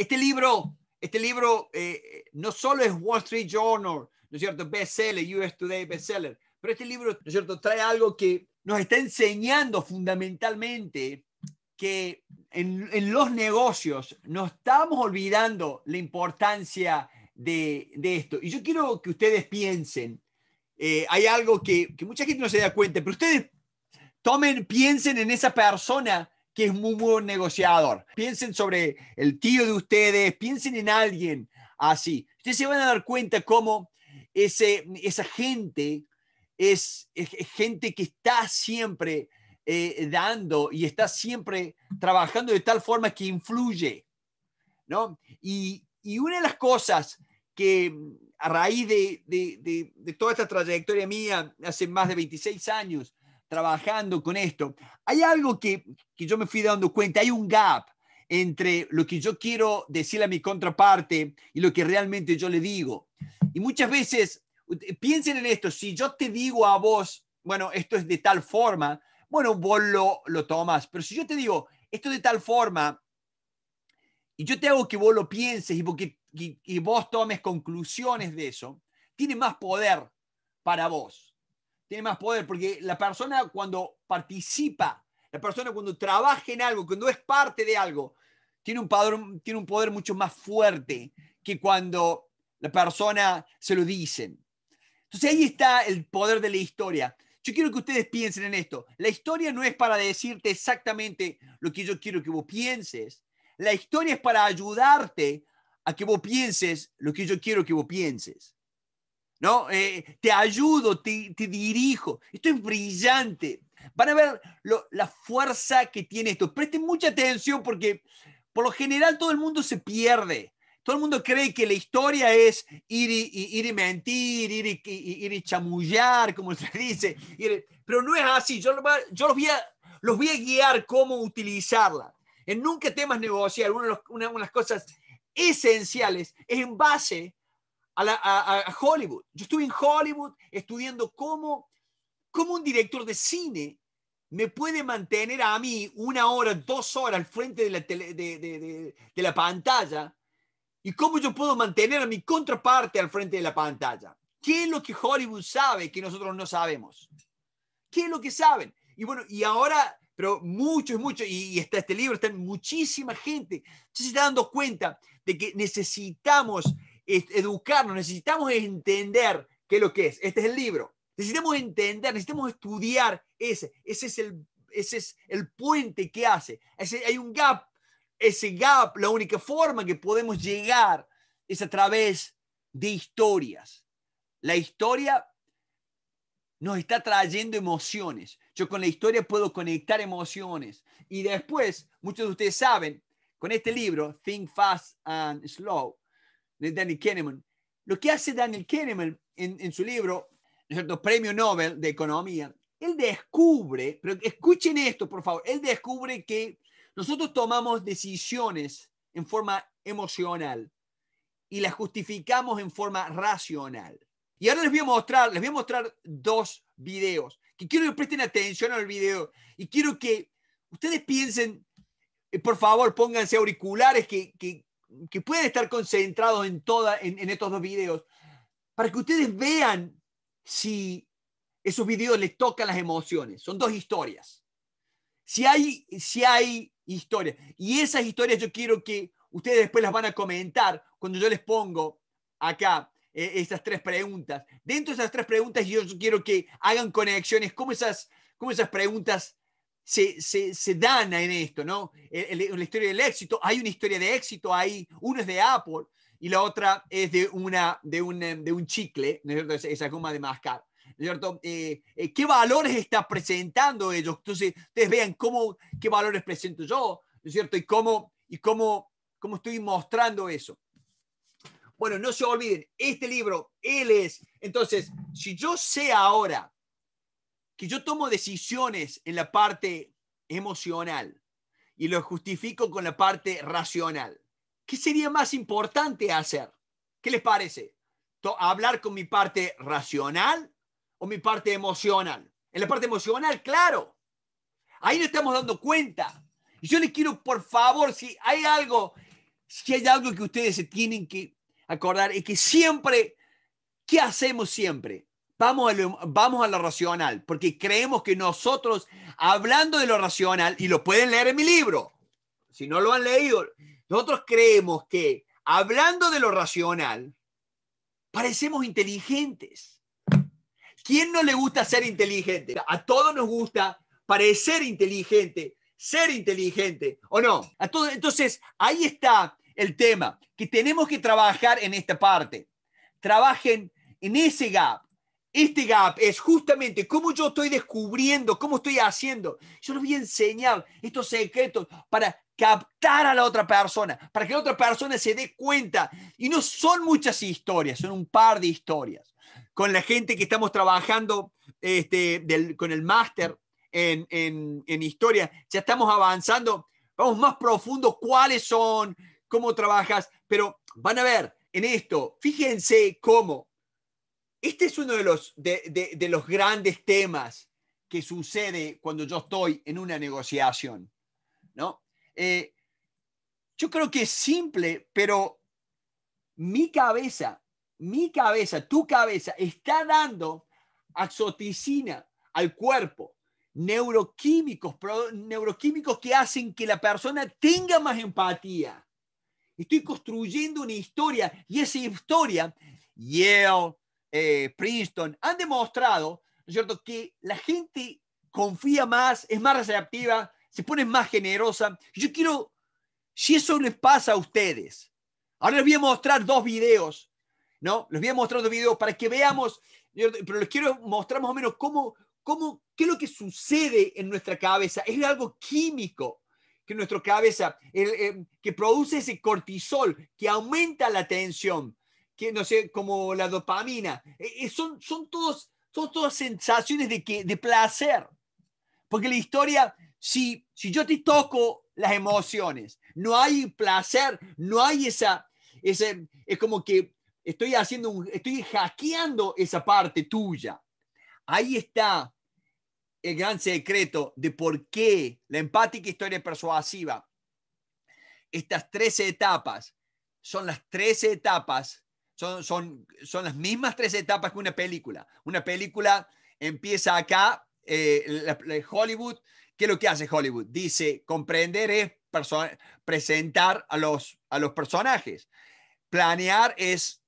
Este libro, este libro eh, no solo es Wall Street Journal, ¿no es cierto? Bestseller, US Today bestseller, pero este libro, ¿no es cierto?, trae algo que nos está enseñando fundamentalmente que en, los negocios nos estamos olvidando la importancia de, esto. Y yo quiero que ustedes piensen, eh, hay algo que, que, mucha gente no se da cuenta, pero ustedes tomen, piensen en esa persona es muy buen negociador. Piensen sobre el tío de ustedes, piensen en alguien así. Ustedes se van a dar cuenta cómo ese, esa gente es, gente que está siempre eh, dando y está siempre trabajando de tal forma que influye. ¿no? Y, una de las cosas que a raíz de, de, toda esta trayectoria mía hace más de 26 años, trabajando con esto, hay algo que, yo me fui dando cuenta, hay un gap entre lo que yo quiero decirle a mi contraparte y lo que realmente yo le digo. Y muchas veces, piensen en esto, si yo te digo a vos, bueno, esto es de tal forma, bueno, vos lo, lo tomas, pero si yo te digo, esto de tal forma, y yo te hago que vos lo pienses y, y vos tomes conclusiones de eso, tiene más poder para vos tiene más poder, porque la persona cuando participa, la persona cuando trabaja en algo, cuando es parte de algo, tiene un poder, tiene un poder mucho más fuerte que cuando la persona se lo dicen. Entonces ahí está el poder de la historia. Yo quiero que ustedes piensen en esto. La historia no es para decirte exactamente lo que yo quiero que vos pienses. La historia es para ayudarte a que vos pienses lo que yo quiero que vos pienses. ¿no? Eh, te ayudo, te, dirijo. Esto es brillante. Van a ver la fuerza que tiene esto. Presten mucha atención porque por lo general todo el mundo se pierde. Todo el mundo cree que la historia es ir y, ir y mentir, ir y, chamullar, como se dice. pero no es así. Yo, yo los, voy a, los voy a guiar cómo utilizarla. En Nunca temas negociar, una de, las cosas esenciales es en base a, Hollywood. Yo estuve en Hollywood estudiando cómo, cómo un director de cine me puede mantener a mí una hora, dos horas al frente de la, de, la pantalla y cómo yo puedo mantener a mi contraparte al frente de la pantalla. ¿Qué es lo que Hollywood sabe que nosotros no sabemos? ¿Qué es lo que saben? Y bueno, y ahora, pero mucho mucho y, y está este libro, está en muchísima gente. se está dando cuenta de que necesitamos educarnos, necesitamos entender qué es lo que es. Este es el libro. Necesitamos entender, necesitamos estudiar ese. Ese es el, ese es el puente que hace. hay un gap. Ese gap, la única forma que podemos llegar es a través de historias. La historia nos está trayendo emociones. Yo con la historia puedo conectar emociones. Y después, muchos de ustedes saben, con este libro, Think Fast and Slow, de Daniel Kahneman. Lo que hace Daniel Kahneman en, su libro, ¿no Premio Nobel de Economía, él descubre, pero escuchen esto, por favor, él descubre que nosotros tomamos decisiones en forma emocional y las justificamos en forma racional. Y ahora les voy a mostrar, les voy a mostrar dos videos que quiero que presten atención al video y quiero que ustedes piensen, eh, por favor, pónganse auriculares que, que pueden estar concentrados en, toda, en, estos dos videos, para que ustedes vean si esos videos les tocan las emociones. Son dos historias. Si hay, si hay historias, y esas historias yo quiero que ustedes después las van a comentar cuando yo les pongo acá eh, esas estas tres preguntas. Dentro de esas tres preguntas yo quiero que hagan conexiones, cómo esas, cómo esas preguntas se, se, dan en esto, ¿no? El, la historia del éxito, hay una historia de éxito ahí, uno es de Apple y la otra es de, una, de, un, chicle, ¿no es cierto? Esa goma de mascar. ¿cierto? Eh, eh, ¿Qué valores está presentando ellos? Entonces, ustedes vean cómo, qué valores presento yo, ¿no es cierto? Y cómo, y cómo, cómo estoy mostrando eso. Bueno, no se olviden, este libro, él es. Entonces, si yo sé ahora que yo tomo decisiones en la parte emocional y lo justifico con la parte racional. ¿Qué sería más importante hacer? ¿Qué les parece? ¿Hablar con mi parte racional o mi parte emocional? En la parte emocional, claro. Ahí nos estamos dando cuenta. Y yo les quiero, por favor, si hay algo, si hay algo que ustedes se tienen que acordar, es que siempre, ¿qué hacemos siempre? vamos a lo, racional, porque creemos que nosotros, hablando de lo racional, y lo pueden leer en mi libro, si no lo han leído, nosotros creemos que hablando de lo racional, parecemos inteligentes. ¿Quién no le gusta ser inteligente? A todos nos gusta parecer inteligente, ser inteligente, ¿o no? Entonces, ahí está el tema, que tenemos que trabajar en esta parte. Trabajen en ese gap, este gap es justamente cómo yo estoy descubriendo, cómo estoy haciendo. Yo les voy a enseñar estos secretos para captar a la otra persona, para que la otra persona se dé cuenta. Y no son muchas historias, son un par de historias. Con la gente que estamos trabajando este, con el máster en, en historia, ya estamos avanzando, vamos más profundo, cuáles son, cómo trabajas, pero van a ver en esto, fíjense cómo este es uno de los, de, de, los grandes temas que sucede cuando yo estoy en una negociación. ¿no? Eh, yo creo que es simple, pero mi cabeza, mi cabeza, tu cabeza está dando axoticina al cuerpo, neuroquímicos, neuroquímicos que hacen que la persona tenga más empatía. Estoy construyendo una historia y esa historia, Yale, eh, Princeton, han demostrado, es cierto?, que la gente confía más, es más receptiva, se pone más generosa. Yo quiero, si eso les pasa a ustedes, ahora les voy a mostrar dos videos, ¿no? Les voy a mostrar dos videos para que veamos, pero les quiero mostrar más o menos cómo, cómo, qué es lo que sucede en nuestra cabeza. Es algo químico que en nuestra cabeza, eh, que produce ese cortisol, que aumenta la tensión, no sé, como la dopamina. E, e, son, son, todos, son todas sensaciones de, que, de placer. Porque la historia, si, si yo te toco las emociones, no hay placer, no hay esa, ese, es como que estoy haciendo, un, estoy hackeando esa parte tuya. Ahí está el gran secreto de por qué la empática historia persuasiva. Estas 13 etapas son las 13 etapas son, son, las mismas tres etapas que una película. Una película empieza acá, eh, Hollywood. ¿Qué es lo que hace Hollywood? Dice, comprender es presentar a los, a los personajes. Planear es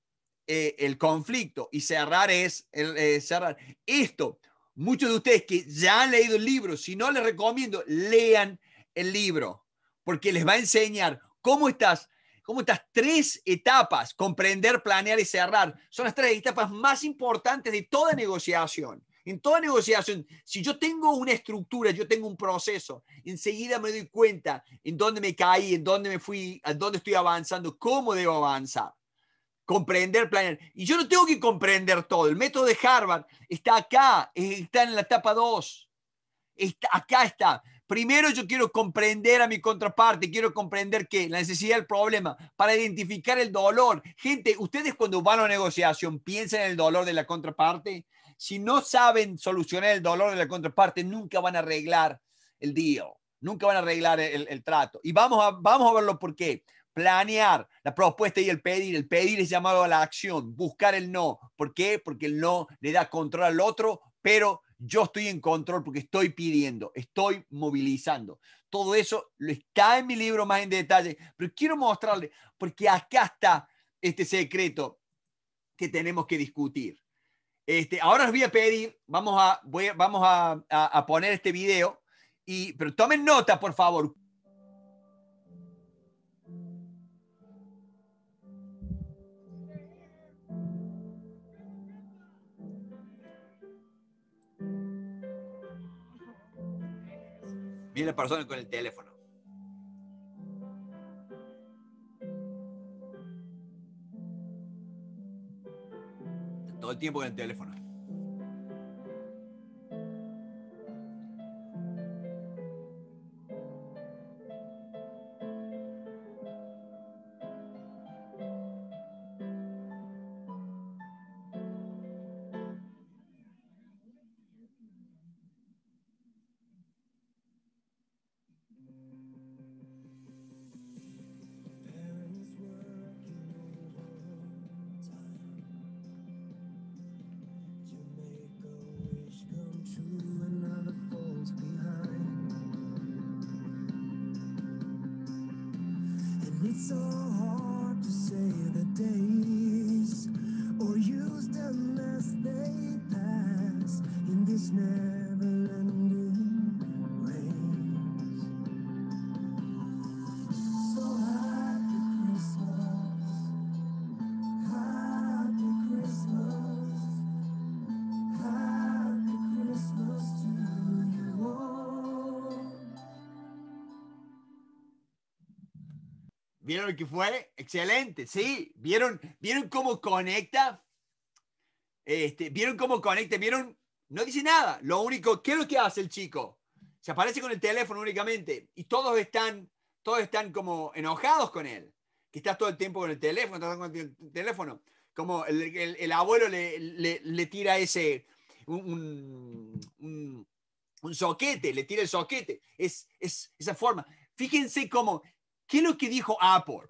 eh, el conflicto y cerrar es el, eh, cerrar. Esto, muchos de ustedes que ya han leído el libro, si no les recomiendo, lean el libro, porque les va a enseñar cómo estás como estas tres etapas, comprender, planear y cerrar, son las tres etapas más importantes de toda negociación. En toda negociación, si yo tengo una estructura, yo tengo un proceso, enseguida me doy cuenta en dónde me caí, en dónde me fui, en dónde estoy avanzando, cómo debo avanzar. Comprender, planear. Y yo no tengo que comprender todo. El método de Harvard está acá, está en la etapa 2. acá está. Primero yo quiero comprender a mi contraparte, quiero comprender que la necesidad del problema, para identificar el dolor. Gente, ustedes cuando van a negociación piensan en el dolor de la contraparte. Si no saben solucionar el dolor de la contraparte, nunca van a arreglar el deal, nunca van a arreglar el, trato. Y vamos a, vamos a verlo por qué planear la propuesta y el pedir. El pedir es llamado a la acción, buscar el no. ¿Por qué? Porque el no le da control al otro, pero yo estoy en control porque estoy pidiendo, estoy movilizando. Todo eso lo está en mi libro más en detalle, pero quiero mostrarle, porque acá está este secreto que tenemos que discutir. Este, ahora os voy a pedir, vamos a, vamos poner este video, y, pero tomen nota, por favor, Viene personas con el teléfono. Todo el tiempo con el teléfono. ¿Vieron lo que fue? Excelente, sí. ¿Vieron, ¿vieron cómo conecta? Este, ¿Vieron cómo conecta? ¿Vieron? No dice nada. Lo único, ¿qué es lo que hace el chico? Se aparece con el teléfono únicamente y todos están, todos están como enojados con él. Que estás todo el tiempo con el teléfono, el teléfono. Como el, abuelo le, tira ese, un, un, soquete, le tira el soquete. Es, es esa forma. Fíjense cómo ¿Qué es lo que dijo Apple?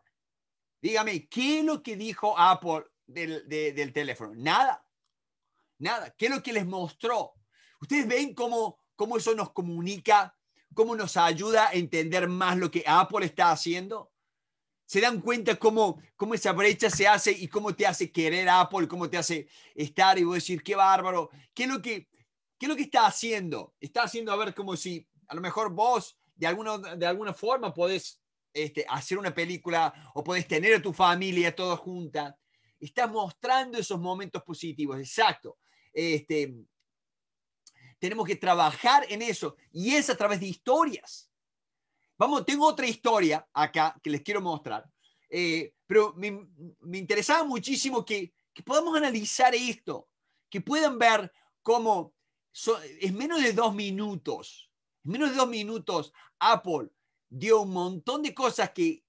Dígame, ¿qué es lo que dijo Apple del, del teléfono? Nada. Nada. ¿Qué es lo que les mostró? Ustedes ven cómo, cómo eso nos comunica, cómo nos ayuda a entender más lo que Apple está haciendo se dan cuenta cómo, cómo esa brecha se hace y cómo te hace querer Apple, cómo te hace estar y voy decir, qué bárbaro, qué es lo que, qué lo que está haciendo. Está haciendo a ver como si a lo mejor vos de alguna, de alguna forma podés este, hacer una película o puedes tener a tu familia toda junta. Estás mostrando esos momentos positivos, exacto. Este, tenemos que trabajar en eso y es a través de historias. Vamos, tengo otra historia acá que les quiero mostrar, eh, pero me, me, interesaba muchísimo que, podamos analizar esto, que puedan ver cómo so, es menos de dos minutos, menos de dos minutos Apple dio un montón de cosas que,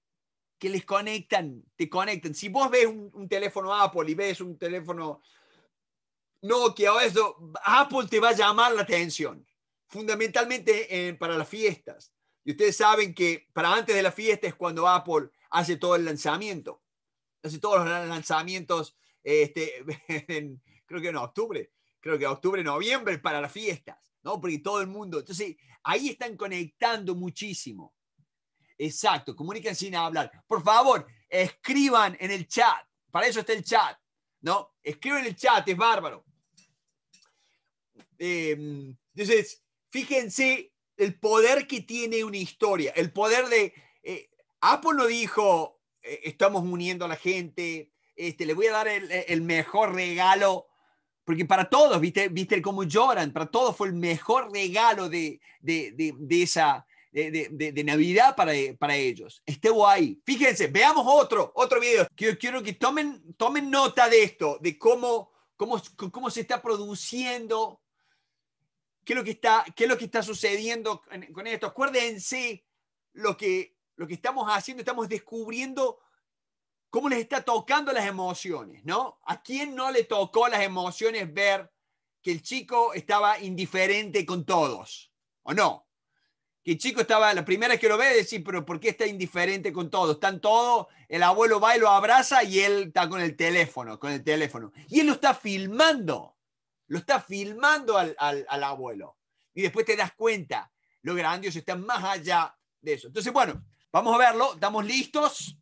les conectan, te conectan. Si vos ves un, teléfono Apple y ves un teléfono Nokia o eso, Apple te va a llamar la atención, fundamentalmente para las fiestas. Y ustedes saben que para antes de la fiesta es cuando Apple hace todo el lanzamiento, hace todos los lanzamientos, este, creo que en octubre, creo que octubre, noviembre para las fiestas, ¿no? Porque todo el mundo, entonces ahí están conectando muchísimo. Exacto, comunican sin hablar. Por favor, escriban en el chat. Para eso está el chat. ¿No? Escriban en el chat, es bárbaro. Em, entonces, fíjense el poder que tiene una historia, el poder de... Eh, Apple no dijo, eh, estamos uniendo a la gente, este, le voy a dar el, eh, mejor regalo, porque para todos, ¿viste? ¿viste cómo lloran? Para todos fue el mejor regalo de, de, de esa, de, de, de Navidad para, para ellos. Este guay. Fíjense, veamos otro, otro video. Quiero, quiero que tomen, tomen nota de esto, de cómo, cómo, cómo se está produciendo, qué es lo que está, qué es lo que está sucediendo con esto. Acuérdense lo que, lo que estamos haciendo, estamos descubriendo cómo les está tocando las emociones, ¿no? ¿A quién no le tocó las emociones ver que el chico estaba indiferente con todos? ¿O no? que el chico estaba, la primera vez que lo ve, decir, pero ¿por qué está indiferente con todo? Están todo, el abuelo va y lo abraza y él está con el teléfono, con el teléfono. Y él lo está filmando, lo está filmando al, al abuelo. Y después te das cuenta, lo grandioso está más allá de eso. Entonces, bueno, vamos a verlo, estamos listos.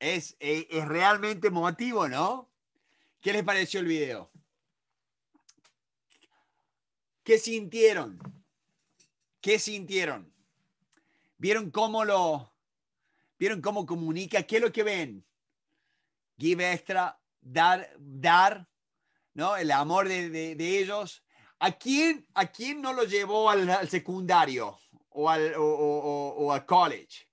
es, eh, es, realmente emotivo, ¿no? ¿Qué les pareció el video? ¿Qué sintieron? ¿Qué sintieron? ¿Vieron cómo lo, vieron cómo comunica? ¿Qué es lo que ven? Give extra, dar, dar, ¿no? El amor de, ellos. ¿A quién, ¿A no lo llevó al, secundario o al college?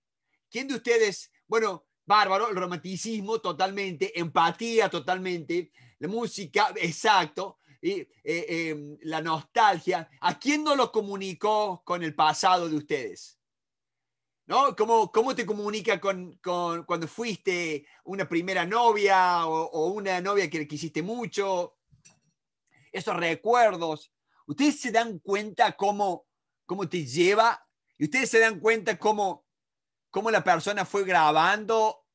¿Quién de ustedes bueno, bárbaro, el romanticismo totalmente, empatía totalmente, la música, exacto, y, eh, em, la nostalgia. ¿A quién no lo comunicó con el pasado de ustedes? ¿No? ¿Cómo, cómo te comunica con, con, cuando fuiste una primera novia o, una novia que le quisiste mucho? Esos recuerdos. Ustedes se dan cuenta cómo, cómo te lleva y ustedes se dan cuenta cómo cómo la persona fue grabando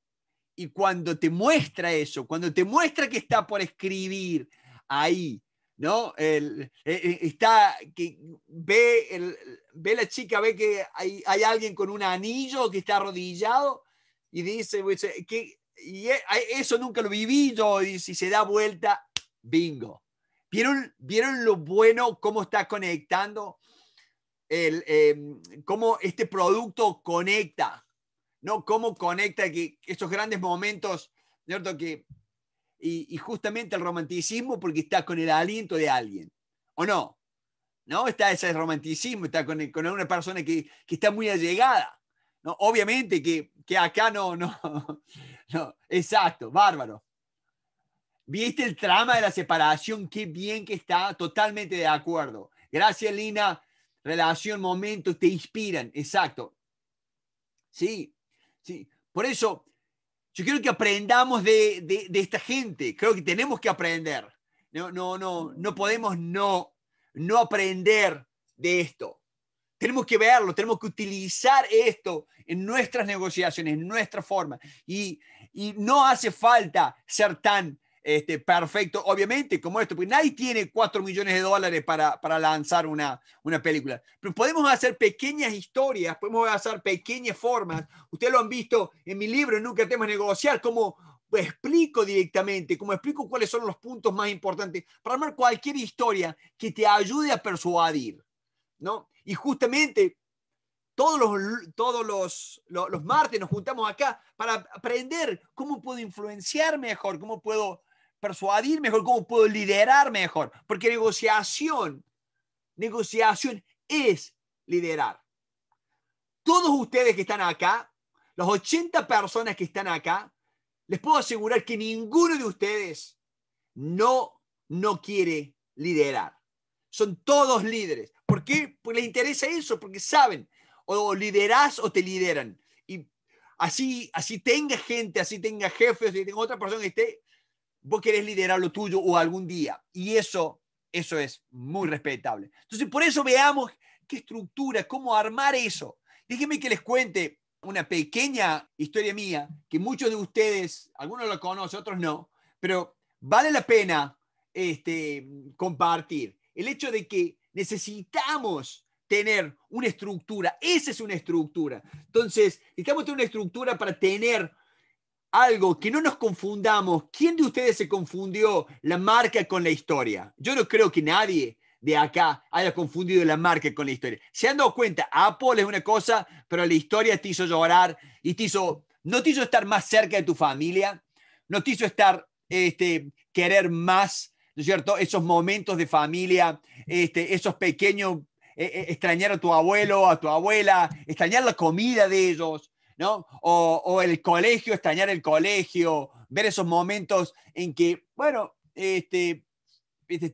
y cuando te muestra eso, cuando te muestra que está por escribir ahí, ¿no? E, e, está, que ve, el, la chica, ve que hay, alguien con un anillo que está arrodillado y dice, pues, eh, que y e, eso nunca lo viví yo, y si se da vuelta, bingo. ¿Vieron, lo bueno, cómo está conectando? El, em, cómo este producto conecta ¿no? Cómo conecta que estos grandes momentos, ¿cierto? Que, y, justamente el romanticismo porque está con el aliento de alguien, ¿o no? ¿No? Está ese romanticismo, está con, una persona que, está muy allegada, ¿no? Obviamente que, que acá no, no, no, exacto, bárbaro. ¿Viste el trama de la separación? Qué bien que está, totalmente de acuerdo. Gracias, Lina. Relación, momentos, te inspiran, exacto. Sí, ¿sí? Por eso, yo quiero que aprendamos de, de, esta gente. Creo que tenemos que aprender. No, no, no, no podemos no, no aprender de esto. Tenemos que verlo, tenemos que utilizar esto en nuestras negociaciones, en nuestra forma. Y, y no hace falta ser tan este, perfecto, obviamente, como esto, porque nadie tiene 4 millones de dólares para, lanzar una, película. Pero podemos hacer pequeñas historias, podemos hacer pequeñas formas. Ustedes lo han visto en mi libro, Nunca Temas Negociar, cómo explico directamente, como explico cuáles son los puntos más importantes para armar cualquier historia que te ayude a persuadir. ¿no? Y justamente todos los, todos los, martes nos juntamos acá para aprender cómo puedo influenciar mejor, cómo puedo persuadir mejor, cómo puedo liderar mejor, porque negociación, negociación es liderar. Todos ustedes que están acá, las 80 personas que están acá, les puedo asegurar que ninguno de ustedes no, no quiere liderar. Son todos líderes. ¿Por qué? Porque les interesa eso, porque saben, o liderás o te lideran. Y así, así tenga gente, así tenga jefes, así tenga otra persona que esté, vos querés liderar lo tuyo o algún día. Y eso, eso es muy respetable. Entonces, por eso veamos qué estructura, cómo armar eso. Déjenme que les cuente una pequeña historia mía, que muchos de ustedes, algunos lo conocen, otros no, pero vale la pena este, compartir. El hecho de que necesitamos tener una estructura, esa es una estructura. Entonces, necesitamos tener una estructura para tener algo, que no nos confundamos. ¿Quién de ustedes se confundió la marca con la historia? Yo no creo que nadie de acá haya confundido la marca con la historia. Se han dado cuenta, Apple es una cosa, pero la historia te hizo llorar y te hizo, no te hizo estar más cerca de tu familia, no te hizo estar, este, querer más, ¿no es cierto? Esos momentos de familia, este, esos pequeños, eh, eh, extrañar a tu abuelo, a tu abuela, extrañar la comida de ellos. O, el colegio, extrañar el colegio, ver esos momentos en que, bueno, este, este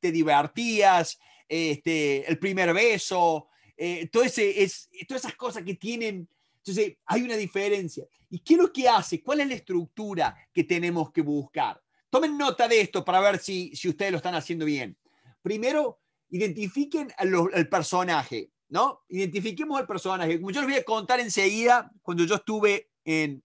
te divertías, este, el primer beso, eh, es, todas esas cosas que tienen. Entonces, hay una diferencia. ¿Y qué es lo que hace? ¿Cuál es la estructura que tenemos que buscar? Tomen nota de esto para ver si, ustedes lo están haciendo bien. Primero, identifiquen al personaje. ¿no? Identifiquemos al personaje. Como yo les voy a contar enseguida, cuando yo estuve en,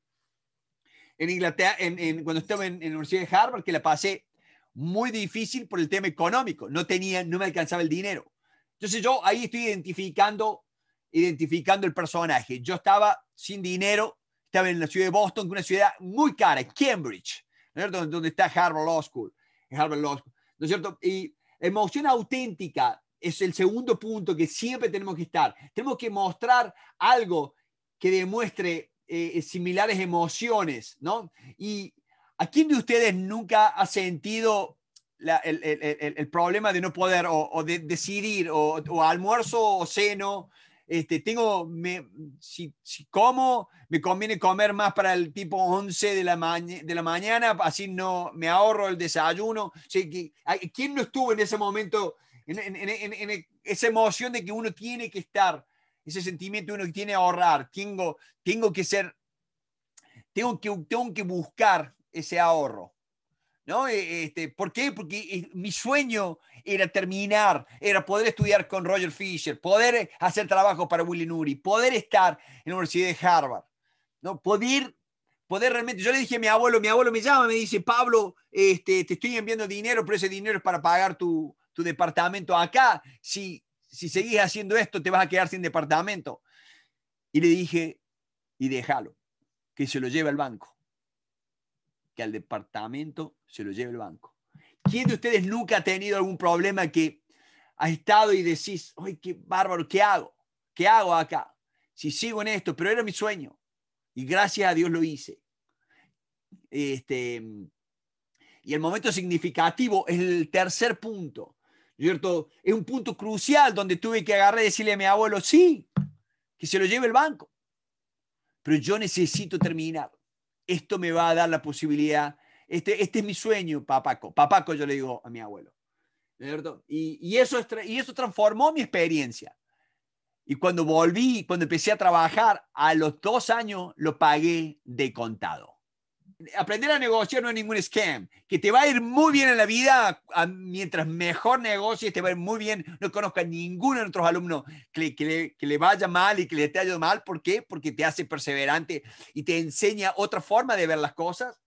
en Inglaterra, en, cuando estuve en, la Universidad de Harvard, que la pasé muy difícil por el tema económico. No tenía, no me alcanzaba el dinero. Entonces yo ahí estoy identificando, identificando el personaje. Yo estaba sin dinero, estaba en la ciudad de Boston, una ciudad muy cara, Cambridge, ¿no donde, donde está Harvard Law School, Harvard Law School, ¿no es cierto? Y emoción auténtica, es el segundo punto que siempre tenemos que estar. Tenemos que mostrar algo que demuestre eh, similares emociones, ¿no? Y ¿a quién de ustedes nunca ha sentido el, problema de no poder o, de decidir o, o, almuerzo o seno Este, tengo, me, si, como, me conviene comer más para el tipo 11 de la, de la mañana, así no me ahorro el desayuno. ¿Quién no estuvo en ese momento en, esa emoción de que uno tiene que estar, ese sentimiento de uno tiene que ahorrar, tengo, tengo que ser, tengo que, tengo que buscar ese ahorro. ¿No? E, este, ¿Por qué? Porque eh, mi sueño era terminar, era poder estudiar con Roger Fisher, poder hacer trabajo para Willy Nuri, poder estar en la Universidad de Harvard, ¿no? poder, poder realmente, yo le dije a mi abuelo, mi abuelo me llama, me dice, Pablo, este, te estoy enviando dinero, pero ese dinero es para pagar tu, tu departamento acá, si, si seguís haciendo esto te vas a quedar sin departamento. Y le dije, y déjalo, que se lo lleve al banco, que al departamento se lo lleve el banco. ¿Quién de ustedes nunca ha tenido algún problema que ha estado y decís, ¡ay, qué bárbaro! ¿Qué hago? ¿Qué hago acá? Si sigo en esto, pero era mi sueño. Y gracias a Dios lo hice. Este, y el momento significativo es el tercer punto es un punto crucial donde tuve que agarrar y decirle a mi abuelo, sí, que se lo lleve el banco. Pero yo necesito terminar. Esto me va a dar la posibilidad. Este, este es mi sueño, papaco. Papaco, yo le digo a mi abuelo. Y, y, eso, y eso transformó mi experiencia. Y cuando volví, cuando empecé a trabajar, a los dos años lo pagué de contado aprender a negociar no es ningún scam. Que te va a ir muy bien en la vida, mientras mejor negocies, te va a ir muy bien. No conozco a ninguno de nuestros alumnos que, le, vaya mal y que le esté yendo mal. ¿Por qué? Porque te hace perseverante y te enseña otra forma de ver las cosas.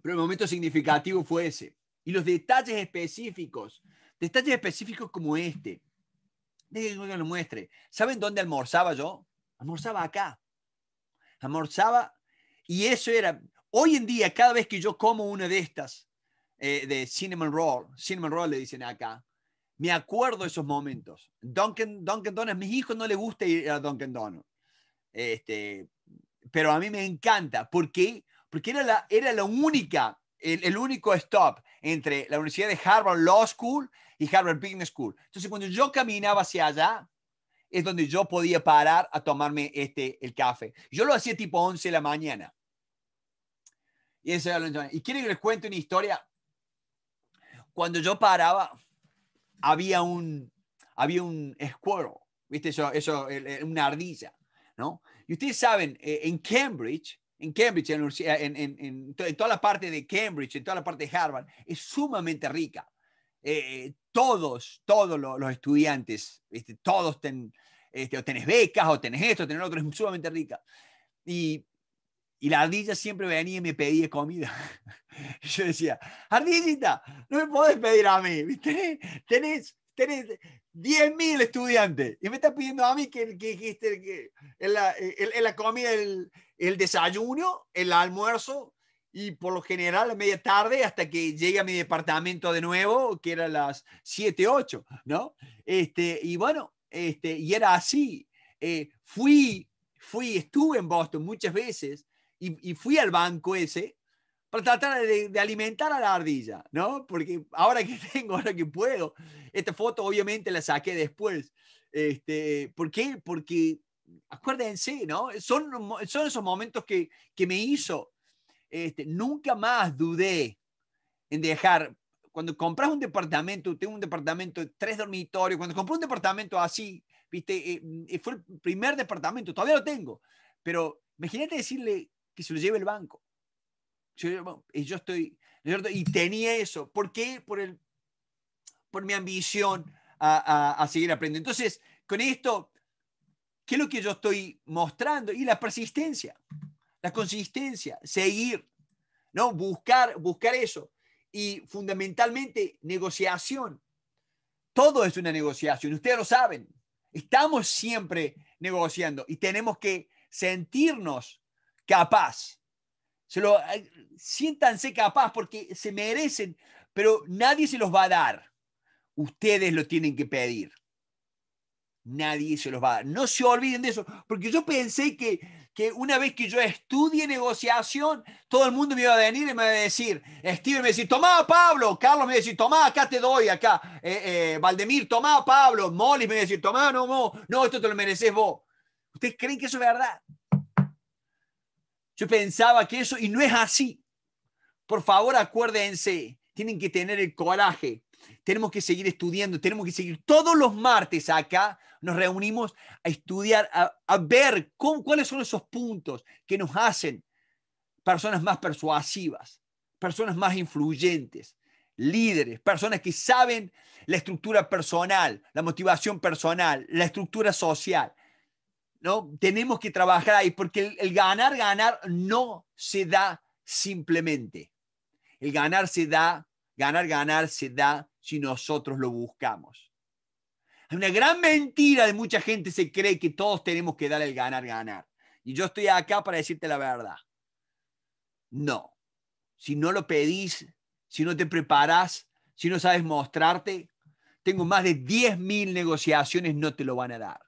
Pero el momento significativo fue ese. Y los detalles específicos, detalles específicos como este. Déjenme que lo muestre. ¿Saben dónde almorzaba yo? Almorzaba acá. Almorzaba y eso era, hoy en día, cada vez que yo como una de estas, eh, de cinnamon roll, cinnamon roll le dicen acá, me acuerdo esos momentos. Dunkin', Dunkin a mis hijos no les gusta ir a Dunkin Donuts. Este, pero a mí me encanta. ¿Por qué? Porque era la, era la única, el, el único stop entre la Universidad de Harvard Law School y Harvard Business School. Entonces, cuando yo caminaba hacia allá, es donde yo podía parar a tomarme este, el café. Yo lo hacía tipo 11 de la mañana. Y, eso ¿Y quieren que les cuente una historia? Cuando yo paraba, había un, había un squirrel, ¿viste? Eso, eso, una ardilla, ¿no? Y ustedes saben, eh, en Cambridge, en Cambridge, en, en, en, en toda la parte de Cambridge, en toda la parte de Harvard, es sumamente rica. Eh, todos, todos los, estudiantes, este, todos ten, este, o tenés becas, o tenés esto, o tenés otro, es sumamente rica. Y, y la ardilla siempre venía y me pedía comida. yo decía, ardillita, no me podés pedir a mí, tenés, tenés, tenés 10.000 estudiantes y me está pidiendo a mí que, que, que, este, la, la comida el, el, desayuno, el almuerzo, y por lo general a media tarde hasta que llegue a mi departamento de nuevo, que era las 7, 8, ¿no? Este, y bueno, este, y era así. Eh, fui, fui, estuve en Boston muchas veces y, fui al banco ese para tratar de, alimentar a la ardilla, ¿no? Porque ahora que tengo, ahora que puedo, esta foto obviamente la saqué después. Este, ¿Por qué? Porque acuérdense, ¿no? Son, son esos momentos que, que me hizo este, nunca más dudé en dejar, cuando compras un departamento, tengo un departamento tres dormitorios, cuando compré un departamento así, viste, eh, eh, fue el primer departamento, todavía lo tengo, pero imagínate decirle que se lo lleve el banco. Yo, yo estoy, y tenía eso. ¿Por qué? Por, el, por mi ambición a seguir aprendiendo. Entonces, con esto, ¿qué es lo que yo estoy mostrando? Y la persistencia. La consistencia, seguir, ¿no? Buscar, buscar eso. Y fundamentalmente, negociación. Todo es una negociación, ustedes lo saben. Estamos siempre negociando y tenemos que sentirnos capaz. Se lo, eh, siéntanse capaz porque se merecen, pero nadie se los va a dar. Ustedes lo tienen que pedir. Nadie se los va a dar. No se olviden de eso, porque yo pensé que que una vez que yo estudie negociación, todo el mundo me iba a venir y me va a decir, Steve me dice, toma Pablo, Carlos me dice, a tomá, acá te doy, acá, eh, eh, Valdemir, tomá Pablo, Molly me dice, a tomá, no, no, no, esto te lo mereces vos. ¿Ustedes creen que eso es verdad? Yo pensaba que eso, y no es así. Por favor, acuérdense, tienen que tener el coraje tenemos que seguir estudiando, tenemos que seguir. Todos los martes acá nos reunimos a estudiar, a, ver cuáles son esos puntos que nos hacen personas más persuasivas, personas más influyentes, líderes, personas que saben la estructura personal, la motivación personal, la estructura social. ¿no? Tenemos que trabajar ahí porque el ganar, ganar no se da simplemente. El ganar se da, ganar, ganar se da si nosotros lo buscamos. una gran mentira de mucha gente se cree que todos tenemos que dar el ganar, ganar. Y yo estoy acá para decirte la verdad. No. Si no lo pedís, si no te preparas, si no sabes mostrarte, tengo más de 10.000 negociaciones, no te lo van a dar.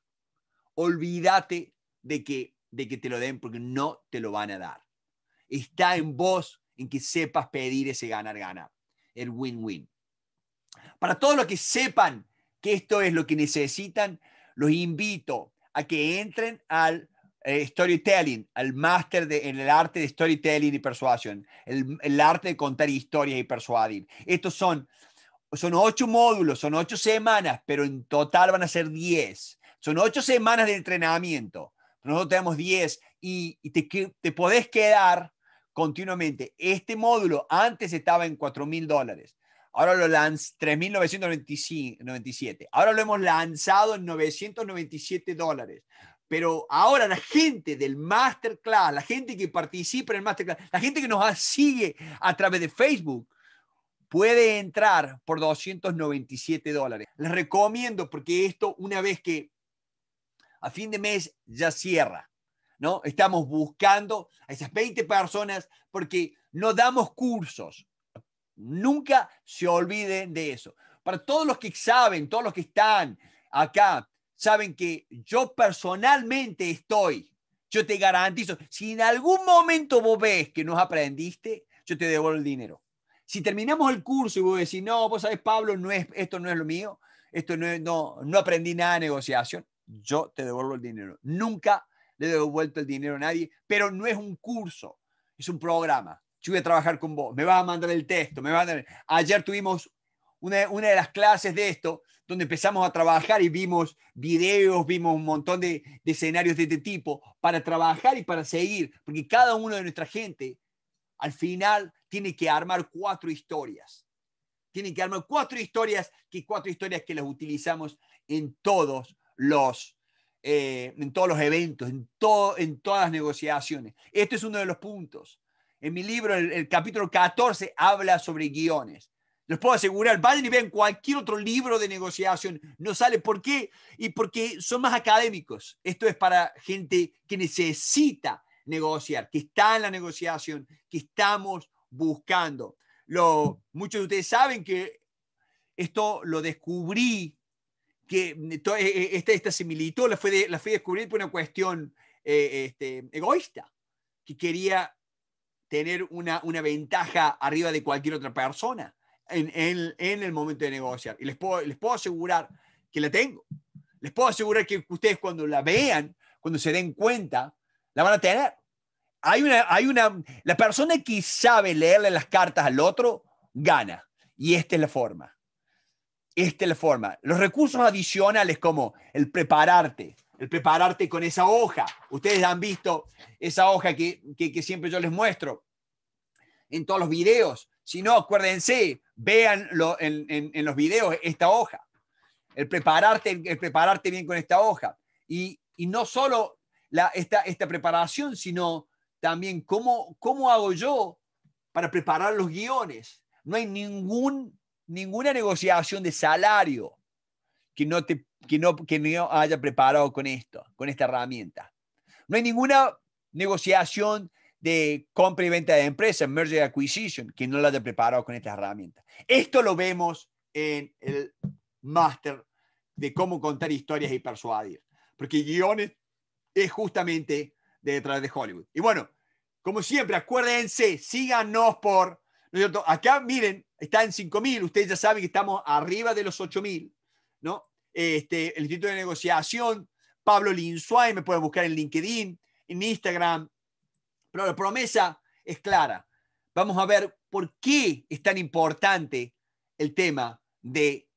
Olvídate de que, de que te lo den porque no te lo van a dar. Está en vos en que sepas pedir ese ganar, ganar, el win-win. Para todos los que sepan que esto es lo que necesitan, los invito a que entren al eh, storytelling, al máster en el arte de storytelling y persuasión, el, arte de contar historias y persuadir. Estos son, son ocho módulos, son ocho semanas, pero en total van a ser diez. Son ocho semanas de entrenamiento. Nosotros tenemos diez y, te, te podés quedar continuamente. Este módulo antes estaba en cuatro mil dólares ahora lo lanz 3.997, ahora lo hemos lanzado en 997 dólares. Pero ahora la gente del masterclass, la gente que participa en el masterclass, la gente que nos sigue a través de Facebook, puede entrar por 297 dólares. Les recomiendo porque esto una vez que a fin de mes ya cierra, ¿no? Estamos buscando a esas 20 personas porque no damos cursos, Nunca se olviden de eso. Para todos los que saben, todos los que están acá, saben que yo personalmente estoy, yo te garantizo, si en algún momento vos ves que no aprendiste, yo te devuelvo el dinero. Si terminamos el curso y vos decís, no, vos sabés, Pablo, no es, esto no es lo mío, esto no, no, no aprendí nada de negociación, yo te devuelvo el dinero. Nunca le he devuelto el dinero a nadie, pero no es un curso, es un programa yo voy a trabajar con vos, me vas a mandar el texto, me vas a Ayer tuvimos una, de las clases de esto, donde empezamos a trabajar y vimos videos, vimos un montón de, escenarios de este tipo, para trabajar y para seguir, porque cada uno de nuestra gente al final tiene que armar cuatro historias. Tiene que armar cuatro historias, que cuatro historias que las utilizamos en todos los, eh, en todos los eventos, en, todo, en todas las negociaciones. Este es uno de los puntos. En mi libro, el, capítulo 14, habla sobre guiones. Los puedo asegurar, vayan y vean cualquier otro libro de negociación, no sale. ¿Por qué? Y porque son más académicos. Esto es para gente que necesita negociar, que está en la negociación, que estamos buscando. Lo, muchos de ustedes saben que esto lo descubrí, que eh, eh, esta, esta similitud la fui, de, la descubrir por una cuestión eh, este, egoísta, que quería tener una, una ventaja arriba de cualquier otra persona en, el momento de negociar. Y les puedo, les puedo asegurar que la tengo. Les puedo asegurar que ustedes cuando la vean, cuando se den cuenta, la van a tener. Hay una, hay una, la persona que sabe leerle las cartas al otro, gana. Y esta es la forma. Esta es la forma. Los recursos adicionales como el prepararte, el prepararte con esa hoja. Ustedes han visto esa hoja que siempre yo les muestro en todos los videos. Si no, acuérdense, vean en, los videos esta hoja. El prepararte, el prepararte bien con esta hoja. Y, y no solo la, esta, esta preparación, sino también cómo, cómo hago yo para preparar los guiones. No hay ningún, ninguna negociación de salario que no, te, que, no, que no haya preparado con esto, con esta herramienta. No hay ninguna negociación de compra y venta de empresas, merger acquisition, que no la te preparado con esta herramienta. Esto lo vemos en el máster de cómo contar historias y persuadir, porque guiones es justamente detrás de Hollywood. Y bueno, como siempre, acuérdense, síganos por, ¿no es cierto? Acá, miren, está en 5.000, ustedes ya saben que estamos arriba de los 8.000, ¿no? Este, el Instituto de Negociación, Pablo Linsuay, me pueden buscar en LinkedIn, en Instagram, pero la promesa es clara. Vamos a ver por qué es tan importante el tema de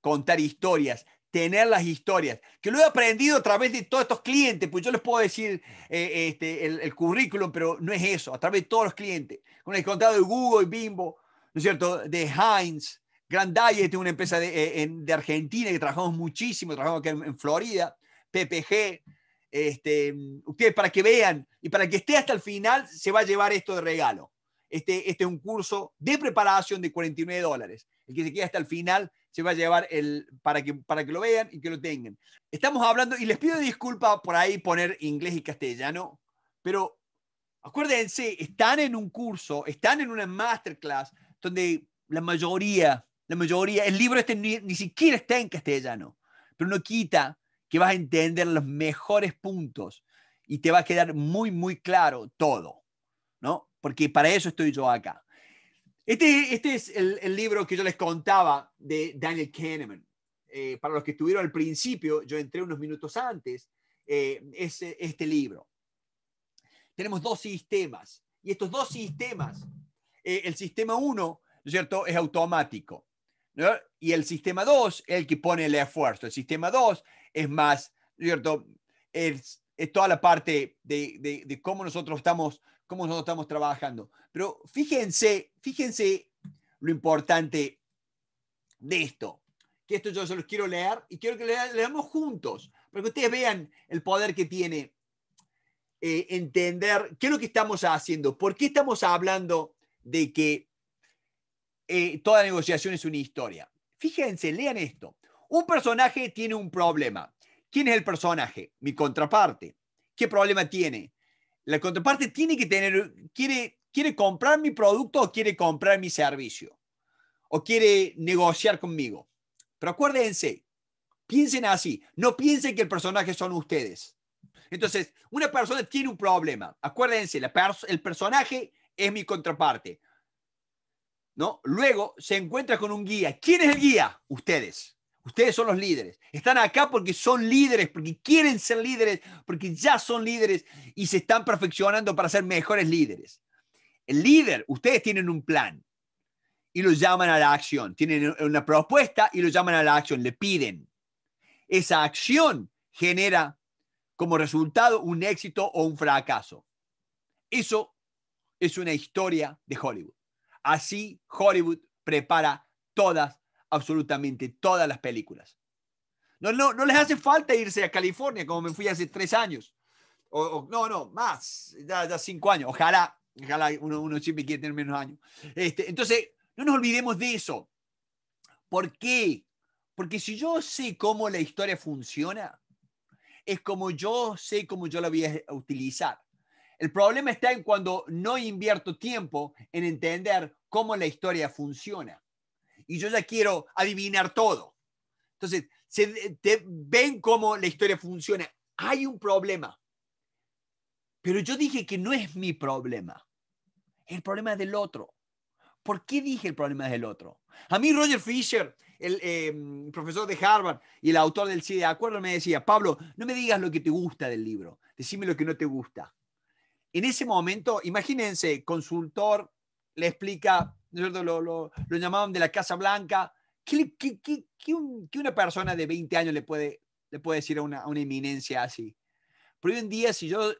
contar historias, tener las historias, que lo he aprendido a través de todos estos clientes, pues yo les puedo decir eh, este, el, currículum, pero no es eso, a través de todos los clientes, con el contado de Google y Bimbo, ¿no es cierto?, de Heinz, Grand Diet, este una empresa eh, de, Argentina que trabajamos muchísimo, trabajamos aquí en, Florida, PPG, este, ustedes para que vean y para que esté hasta el final, se va a llevar esto de regalo. Este, este es un curso de preparación de 49 dólares. El que se quede hasta el final se va a llevar el, para, que, para que lo vean y que lo tengan. Estamos hablando, y les pido disculpa por ahí poner inglés y castellano, pero acuérdense, están en un curso, están en una masterclass donde la mayoría, la mayoría, el libro este ni, ni siquiera está en castellano, pero no quita que vas a entender los mejores puntos y te va a quedar muy, muy claro todo, ¿no? Porque para eso estoy yo acá. Este, este es el, el libro que yo les contaba de Daniel Kahneman. Eh, para los que estuvieron al principio, yo entré unos minutos antes, eh, es este libro. Tenemos dos sistemas y estos dos sistemas, eh, el sistema uno, ¿cierto? Es automático. ¿no? Y el sistema 2 el que pone el esfuerzo. El sistema 2 es más, ¿cierto? Es es toda la parte de, cómo, nosotros estamos, estamos trabajando. Pero fíjense, fíjense lo importante de esto, que esto yo se los quiero leer y quiero que lo leamos juntos, para que ustedes vean el poder que tiene eh, entender qué es lo que estamos haciendo, por qué estamos hablando de que eh, toda negociación es una historia. Fíjense, lean esto. Un personaje tiene un problema ¿Quién es el personaje? Mi contraparte. ¿Qué problema tiene? La contraparte tiene que tener, quiere, quiere comprar mi producto o quiere comprar mi servicio. O quiere negociar conmigo. Pero acuérdense, piensen así. No piensen que el personaje son ustedes. Entonces, una persona tiene un problema. Acuérdense, el personaje es mi contraparte. ¿No? Luego se encuentra con un guía. ¿Quién es el guía? Ustedes. Ustedes son los líderes. Están acá porque son líderes, porque quieren ser líderes, porque ya son líderes y se están perfeccionando para ser mejores líderes. El líder, ustedes tienen un plan y lo llaman a la acción. Tienen una propuesta y lo llaman a la acción, le piden. Esa acción genera como resultado un éxito o un fracaso. Eso es una historia de Hollywood. Así Hollywood prepara todas absolutamente todas las películas. No, no, no les hace falta irse a California como me fui hace tres años. O, no, no, más, ya, ya, cinco años. Ojalá, ojalá uno, uno siempre quiere tener menos años. Este, entonces, no nos olvidemos de eso. ¿Por qué? Porque si yo sé cómo la historia funciona, es como yo sé cómo yo la voy a utilizar. El problema está en cuando no invierto tiempo en entender cómo la historia funciona y yo ya quiero adivinar todo. Entonces, se, te, ven cómo la historia funciona. Hay un problema. Pero yo dije que no es mi problema. El problema es del otro. ¿Por qué dije el problema es del otro? A mí Roger Fisher, el em, profesor de Harvard y el autor del CIDE de Acuerdo, me decía, Pablo, no me digas lo que te gusta del libro, decime lo que no te gusta. En ese momento, imagínense, consultor le explica lo, lo, llamaban de la Casa Blanca. ¿Qué, una persona de 20 años le puede, le puede decir a una, eminencia así? Pero hoy en día, si yo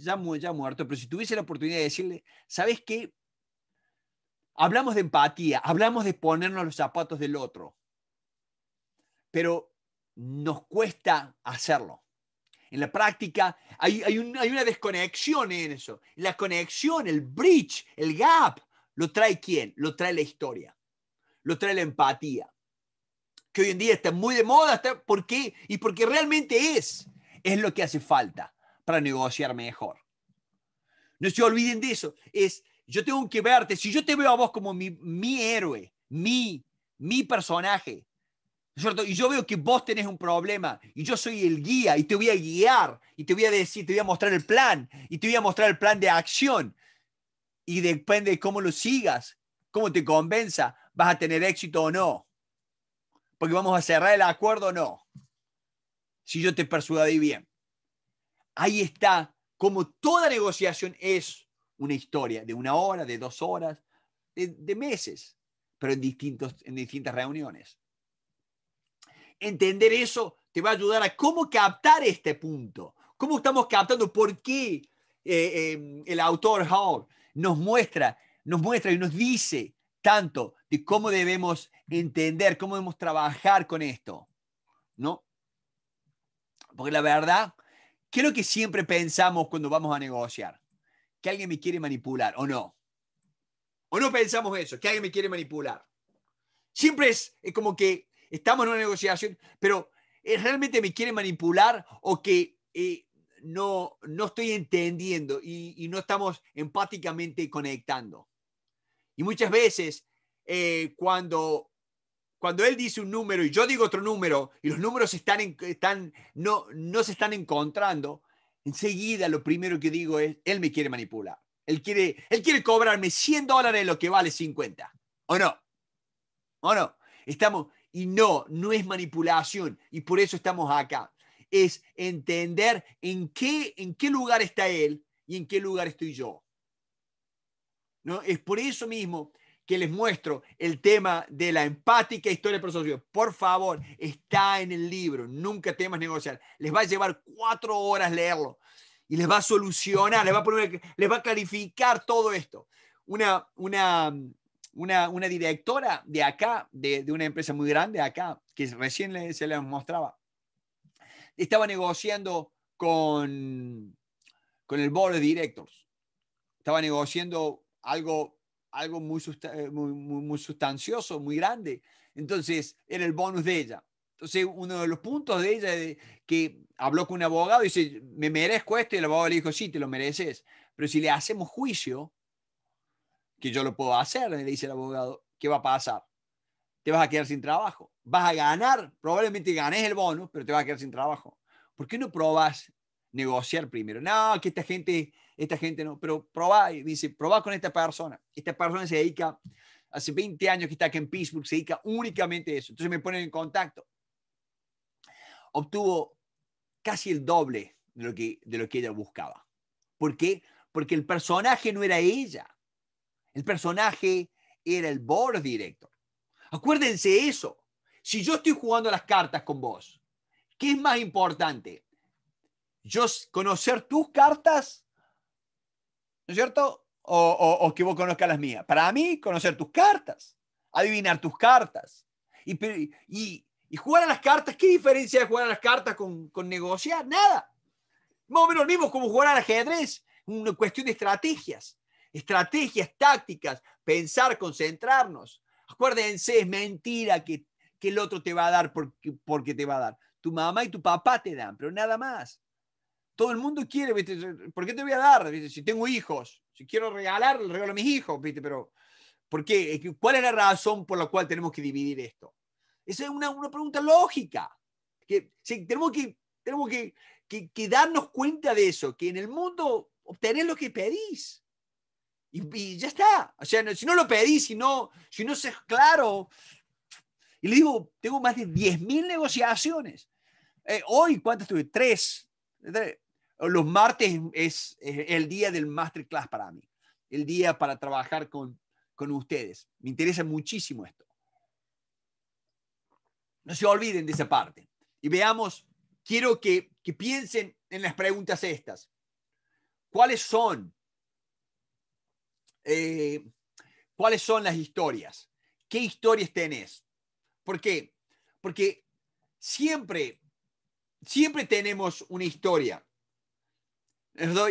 ya, ya muerto, pero si tuviese la oportunidad de decirle, ¿sabes qué? Hablamos de empatía, hablamos de ponernos los zapatos del otro, pero nos cuesta hacerlo. En la práctica hay, hay, hay una desconexión en eso. La conexión, el bridge, el gap ¿Lo trae quién? Lo trae la historia, lo trae la empatía, que hoy en día está muy de moda. Está, ¿Por qué? Y porque realmente es, es lo que hace falta para negociar mejor. No se olviden de eso. Es, yo tengo que verte, si yo te veo a vos como mi, héroe, mi, mi personaje, ¿cierto? Y yo veo que vos tenés un problema y yo soy el guía y te voy a guiar y te voy a decir, te voy a mostrar el plan y te voy a mostrar el plan de acción y depende de cómo lo sigas, cómo te convenza, vas a tener éxito o no. Porque vamos a cerrar el acuerdo o no. Si yo te persuadí bien. Ahí está como toda negociación es una historia de una hora, de dos horas, de, meses, pero en, distintos, en distintas reuniones. Entender eso te va a ayudar a cómo captar este punto, cómo estamos captando, por qué eh, eh, el autor Hall nos muestra, nos muestra y nos dice tanto de cómo debemos entender, cómo debemos trabajar con esto, ¿no? Porque la verdad, ¿qué es lo que siempre pensamos cuando vamos a negociar? Que alguien me quiere manipular, ¿o no? ¿O no pensamos eso? Que alguien me quiere manipular. Siempre es, como que estamos en una negociación, pero ¿eh, realmente me quiere manipular o que eh, no, no estoy entendiendo y, no estamos empáticamente conectando. Y muchas veces eh, cuando, cuando él dice un número y yo digo otro número y los números están, están no, no se están encontrando, enseguida lo primero que digo es, él me quiere manipular. Él quiere, él quiere cobrarme 100 dólares lo que vale 50. ¿O no? ¿O no? Estamos, y no, no es manipulación. Y por eso estamos acá es entender en qué, en qué lugar está Él y en qué lugar estoy yo. ¿No? Es por eso mismo que les muestro el tema de la empática historia del Por favor, está en el libro, nunca temas negociar. Les va a llevar cuatro horas leerlo y les va a solucionar, les va a, poner, les va a clarificar todo esto. Una, una, una, directora de acá, de, de, una empresa muy grande acá, que recién se les mostraba, estaba negociando con, con el board de directors. Estaba negociando algo, algo eh, muy, muy, sustancioso, muy grande. Entonces, era el bonus de ella. Entonces, uno de los puntos de ella es que habló con un abogado y dice, me merezco esto, y el abogado le dijo, sí, te lo mereces. Pero si le hacemos juicio, que yo lo puedo hacer, le dice el abogado, ¿qué va a pasar? te vas a quedar sin trabajo. Vas a ganar, probablemente ganes el bonus, pero te vas a quedar sin trabajo. ¿Por qué no probas negociar primero? No, que esta gente, esta gente no, pero probá, dice, probá con esta persona. Esta persona se dedica, hace 20 años que está aquí en Pittsburgh, se dedica únicamente a eso. Entonces me ponen en contacto. Obtuvo casi el doble de lo que, de lo que ella buscaba. ¿Por qué? Porque el personaje no era ella. El personaje era el board director. Acuérdense eso. Si yo estoy jugando las cartas con vos, ¿qué es más importante? ¿Yo conocer tus cartas? ¿No es cierto? O, que vos conozcas las mías. Para mí, conocer tus cartas, adivinar tus cartas. Y, jugar a las cartas, ¿qué diferencia hay jugar a las cartas con, negociar? Nada. Más o menos lo mismo como jugar al ajedrez, una cuestión de estrategias, estrategias tácticas, pensar, concentrarnos. Acuérdense, es mentira que, el otro te va a dar porque, porque te va a dar. Tu mamá y tu papá te dan, pero nada más. Todo el mundo quiere, ¿por qué te voy a dar? Si tengo hijos, si quiero regalar, regalo a mis hijos, ¿viste? Pero, ¿por qué? ¿Cuál es la razón por la cual tenemos que dividir esto? Esa es una, pregunta lógica. Que, tenemos que, tenemos que, que, darnos cuenta de eso, que en el mundo obtenés lo que pedís. Y, ya está. O sea, si no lo pedí, si no, si no sé, claro. Y le digo, tengo más de 10.000 negociaciones. Eh, hoy, ¿cuántas tuve? Tres. Los martes es, el día del masterclass para mí, el día para trabajar con, con ustedes. Me interesa muchísimo esto. No se olviden de esa parte. Y veamos, quiero que, que piensen en las preguntas estas. ¿Cuáles son eh, cuáles son las historias, qué historias tenés. ¿Por Porque siempre, siempre tenemos una historia.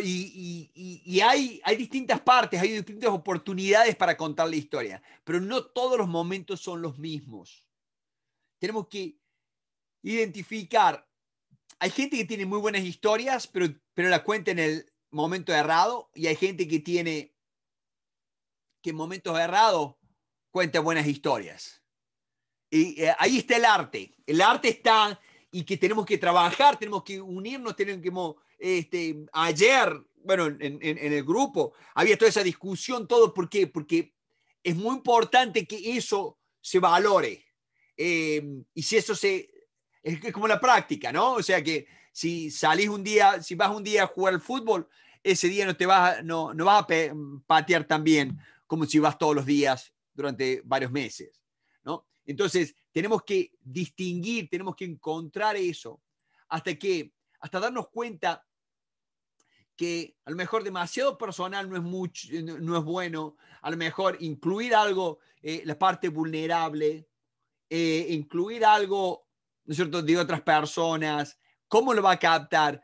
Y, y, hay, hay distintas partes, hay distintas oportunidades para contar la historia, pero no todos los momentos son los mismos. Tenemos que identificar. Hay gente que tiene muy buenas historias, pero, pero la cuenta en el momento errado, y hay gente que tiene que en momentos errados cuente buenas historias. Y eh, ahí está el arte. El arte está y que tenemos que trabajar, tenemos que unirnos, tenemos que... Este, ayer, bueno, en, el grupo había toda esa discusión, todo, ¿por qué? Porque es muy importante que eso se valore. Eh, y si eso se... Es como la práctica, ¿no? O sea que si salís un día, si vas un día a jugar al fútbol, ese día no te vas, no, no vas a patear también como si vas todos los días durante varios meses. ¿no? Entonces, tenemos que distinguir, tenemos que encontrar eso hasta que, hasta darnos cuenta que a lo mejor demasiado personal no es, mucho, no es bueno, a lo mejor incluir algo, eh, la parte vulnerable, eh, incluir algo, ¿no cierto?, de otras personas, cómo lo va a captar.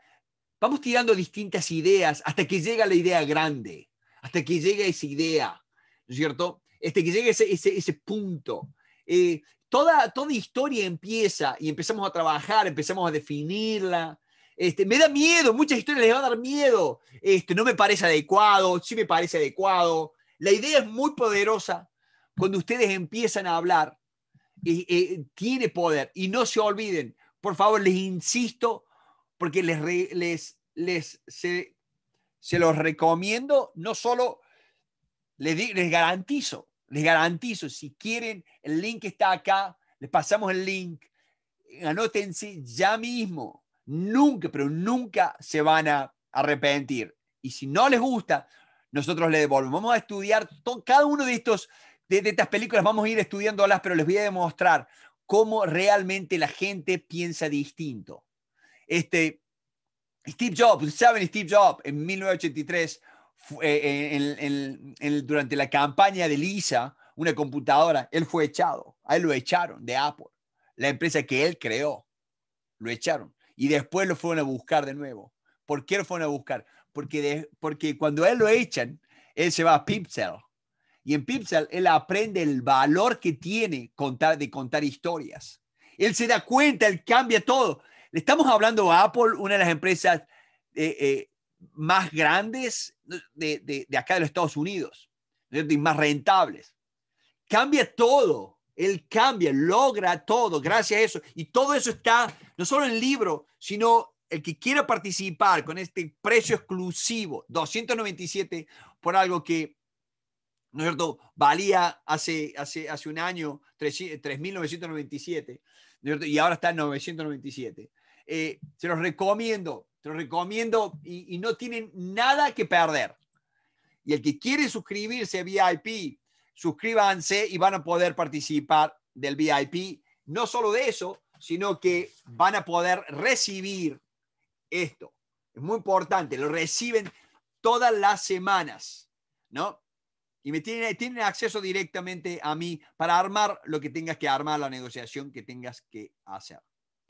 Vamos tirando distintas ideas hasta que llega la idea grande, hasta que llega esa idea cierto? Este, que llegue ese, ese, punto. Eh, toda, toda historia empieza y empezamos a trabajar, empezamos a definirla. Este, me da miedo, muchas historias les va a dar miedo. Este, no me parece adecuado, sí me parece adecuado. La idea es muy poderosa. Cuando ustedes empiezan a hablar, eh, tiene poder. Y no se olviden, por favor, les insisto, porque les, les, les se, se los recomiendo, no solo les, garantizo, les garantizo, si quieren, el link está acá, les pasamos el link, anótense ya mismo, nunca, pero nunca se van a arrepentir. Y si no les gusta, nosotros le devolvemos. Vamos a estudiar cada uno de, estos, de, estas películas, vamos a ir estudiándolas, pero les voy a demostrar cómo realmente la gente piensa distinto. Este, Steve Jobs, ¿saben Steve Jobs? En 1983 eh, eh, durante la campaña de Lisa, una computadora, él fue echado, a él lo echaron de Apple, la empresa que él creó, lo echaron. Y después lo fueron a buscar de nuevo. ¿Por qué lo fueron a buscar? Porque, porque cuando él lo echan, él se va a Pipsel. Y en Pipsel él aprende el valor que tiene contar, de contar historias. Él se da cuenta, él cambia todo. Le estamos hablando a Apple, una de las empresas eh, más grandes de, acá de los Estados Unidos, y más rentables. Cambia todo, él cambia, logra todo gracias a eso. Y todo eso está no solo en el libro, sino el que quiera participar con este precio exclusivo, 297 por algo que ¿no es cierto? Valía hace, hace, hace un año 3.997, y ahora está en 997. Eh, se los recomiendo. Te recomiendo y, no tienen nada que perder. Y el que quiere suscribirse a VIP, suscríbanse y van a poder participar del VIP. No solo de eso, sino que van a poder recibir esto. Es muy importante, lo reciben todas las semanas, ¿no? Y me tienen acceso directamente a mí para armar lo que tengas que armar, la negociación que tengas que hacer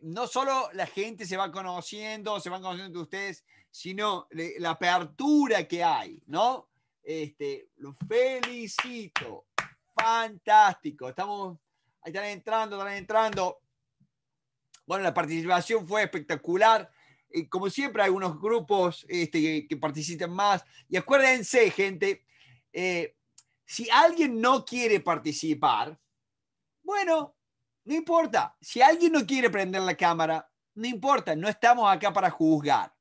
no solo la gente se va conociendo, se van conociendo de ustedes, sino la apertura que hay, ¿no? Este, los felicito. Fantástico. Estamos, ahí están entrando, están entrando. Bueno, la participación fue espectacular. como siempre, hay algunos grupos este, que, participan más. Y acuérdense, gente, eh, si alguien no quiere participar, bueno, no importa. Si alguien no quiere prender la cámara, no importa. No estamos acá para juzgar.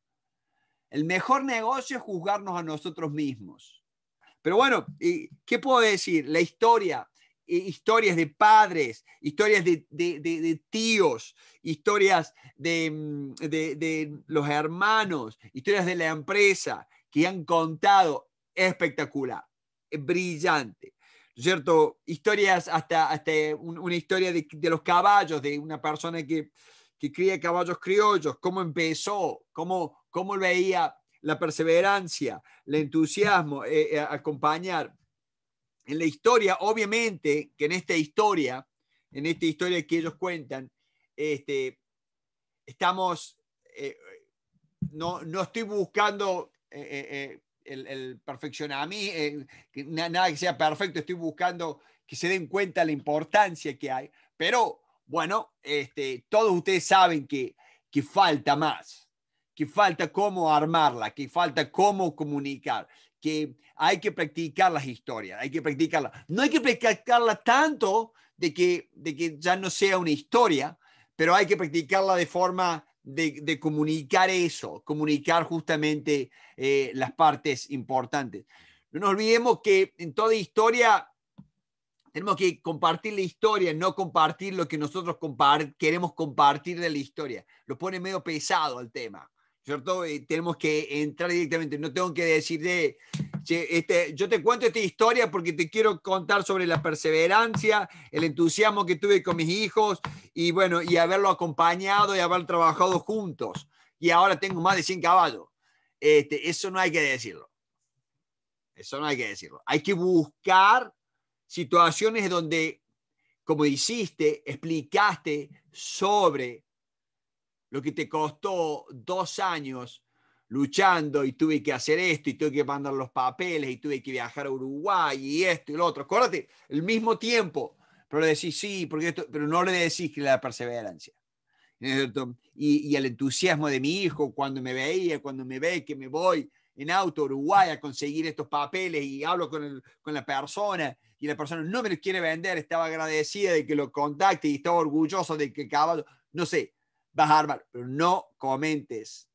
El mejor negocio es juzgarnos a nosotros mismos. Pero bueno, ¿qué puedo decir? La historia, eh, historias de padres, historias de, tíos, historias mm, de, los hermanos, historias de la empresa que han contado, espectacular, brillante cierto? Historias, hasta, hasta una historia de, los caballos, de una persona que, que cría caballos criollos, cómo empezó, cómo, cómo veía la perseverancia, el entusiasmo, eh, eh, acompañar. En la historia, obviamente, que en esta historia, en esta historia que ellos cuentan, este, estamos, eh, no, no estoy buscando el, el mí eh, que nada que sea perfecto, estoy buscando que se den cuenta la importancia que hay, pero bueno, este, todos ustedes saben que, falta más, que falta cómo armarla, que falta cómo comunicar, que hay que practicar las historias, hay que practicarla, No hay que practicarla tanto de que, de que ya no sea una historia, pero hay que practicarla de forma de, comunicar eso, comunicar justamente eh, las partes importantes. No nos olvidemos que en toda historia tenemos que compartir la historia, no compartir lo que nosotros queremos compartir de la historia. Lo pone medio pesado el tema. ¿cierto? Y eh, tenemos que entrar directamente, no tengo que decir de, este, yo te cuento esta historia porque te quiero contar sobre la perseverancia, el entusiasmo que tuve con mis hijos y bueno, y haberlo acompañado y haber trabajado juntos. Y ahora tengo más de 100 caballos. Este, eso no hay que decirlo. Eso no hay que decirlo. Hay que buscar situaciones donde, como hiciste, explicaste sobre lo que te costó dos años luchando y tuve que hacer esto y tuve que mandar los papeles y tuve que viajar a Uruguay y esto y lo otro. Acuérdate, el mismo tiempo, pero le decís sí, porque esto, pero no le decís que la perseverancia. Y, el entusiasmo de mi hijo cuando me veía, cuando me ve que me voy en auto a Uruguay a conseguir estos papeles y hablo con, con la persona y la persona no me los quiere vender, estaba agradecida de que lo contacte y estaba orgulloso de que acabado, no sé, vas a pero no comentes.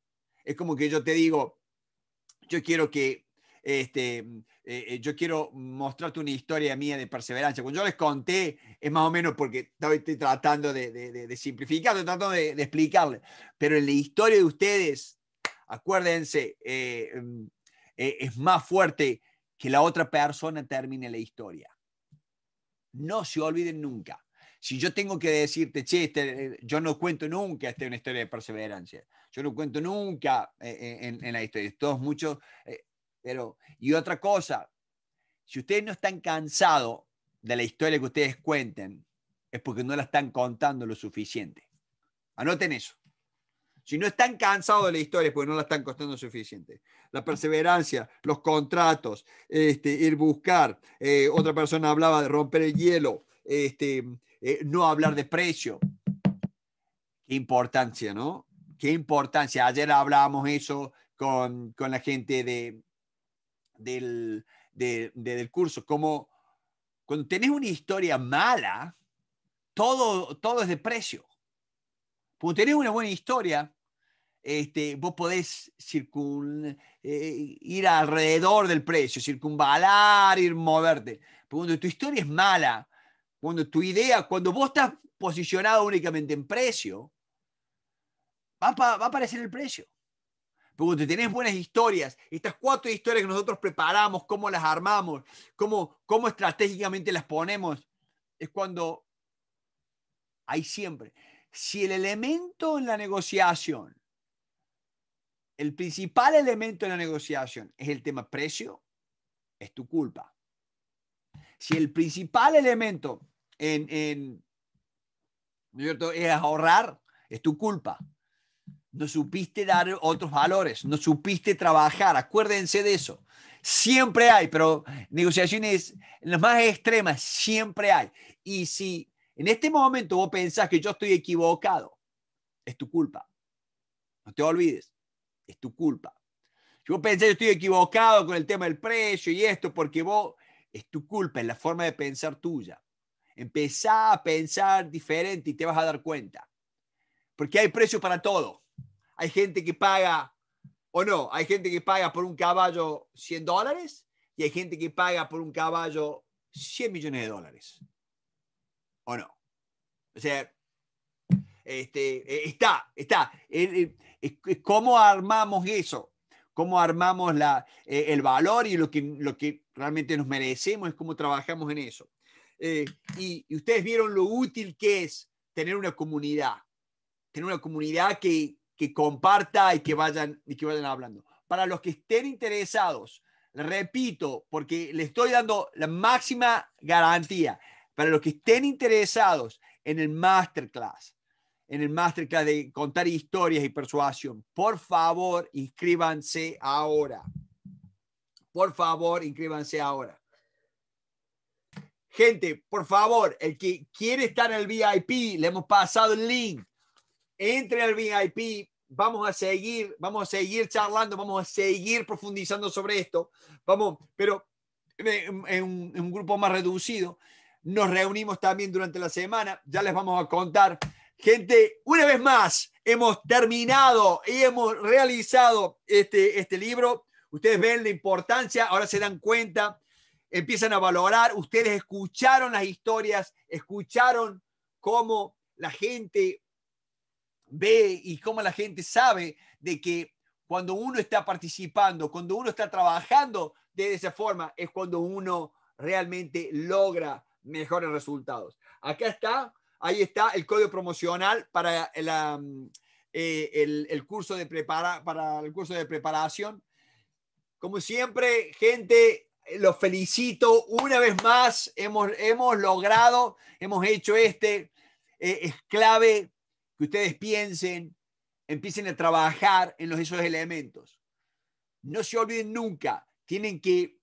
Es como que yo te digo, yo quiero que, este, eh, eh, yo quiero mostrarte una historia mía de perseverancia. Cuando yo les conté, es más o menos porque estoy tratando de, de, simplificar, estoy tratando de, explicarle, pero en la historia de ustedes, acuérdense, eh, em, es más fuerte que la otra persona termine la historia. No se olviden nunca. Si yo tengo que decirte, che, este, eh, yo no cuento nunca esta una historia de perseverancia, yo no cuento nunca eh, eh, en, la historia, todos muchos, pero, y otra cosa, si ustedes no están cansados de la historia que ustedes cuenten, es porque no la están contando lo suficiente. Anoten eso. Si no están cansados de la historia, es porque no la están lo suficiente. La perseverancia, los contratos, este, ir buscar. otra persona hablaba de romper el hielo este, eh, no hablar de precio. Qué importancia, ¿no? Qué importancia. Ayer hablábamos eso con, la gente de, del, curso, como cuando tenés una historia mala, todo, todo es de precio. Cuando tenés una buena historia, este, vos podés eh, ir alrededor del precio, circunvalar, ir moverte. Pero cuando tu historia es mala, cuando tu idea, cuando vos estás posicionado únicamente en precio, va, a aparecer el precio. Pero cuando tenés buenas historias, estas cuatro historias que nosotros preparamos, cómo las armamos, cómo, cómo estratégicamente las ponemos, es cuando hay siempre. Si el elemento en la negociación, el principal elemento en la negociación es el tema precio, es tu culpa. Si el principal elemento en, en ¿no es, ahorrar, es tu culpa. No supiste dar otros valores, no supiste trabajar, acuérdense de eso. Siempre hay, pero negociaciones las más extremas siempre hay. Y si en este momento vos pensás que yo estoy equivocado, es tu culpa. No te olvides, es tu culpa. Yo pensé que estoy equivocado con el tema del precio y esto, porque vos es tu culpa, es la forma de pensar tuya. Empezá a pensar diferente y te vas a dar cuenta. Porque hay precio para todo. Hay gente que paga, o no, hay gente que paga por un caballo 100 dólares y hay gente que paga por un caballo 100 millones de dólares. ¿O no? O sea, este, eh, está, está. Eh, eh, ¿Cómo armamos eso? cómo armamos la, eh, el valor y lo que, lo que realmente nos merecemos, es cómo trabajamos en eso. Eh, y, ustedes vieron lo útil que es tener una comunidad, tener una comunidad que, que comparta y que, vayan, y que vayan hablando. Para los que estén interesados, repito, porque le estoy dando la máxima garantía, para los que estén interesados en el masterclass, en el Masterclass de contar historias y persuasión. Por favor, inscríbanse ahora. Por favor, inscríbanse ahora. Gente, por favor, el que quiere estar en el VIP, le hemos pasado el link. Entre al VIP, vamos a seguir, vamos a seguir charlando, vamos a seguir profundizando sobre esto. Vamos, pero eh, en, en un grupo más reducido. Nos reunimos también durante la semana, ya les vamos a contar Gente, una vez más hemos terminado y hemos realizado este, este libro. Ustedes ven la importancia, ahora se dan cuenta, empiezan a valorar, ustedes escucharon las historias, escucharon cómo la gente ve y cómo la gente sabe de que cuando uno está participando, cuando uno está trabajando de esa forma, es cuando uno realmente logra mejores resultados. Acá está ahí está el código promocional para mm, eh, el, curso de prepara, para el curso de preparación. Como siempre, gente, eh, los felicito. Una vez más, hemos, logrado, hemos hecho este. Eh, es clave que ustedes piensen, empiecen a trabajar en esos elementos. No se olviden nunca, tienen que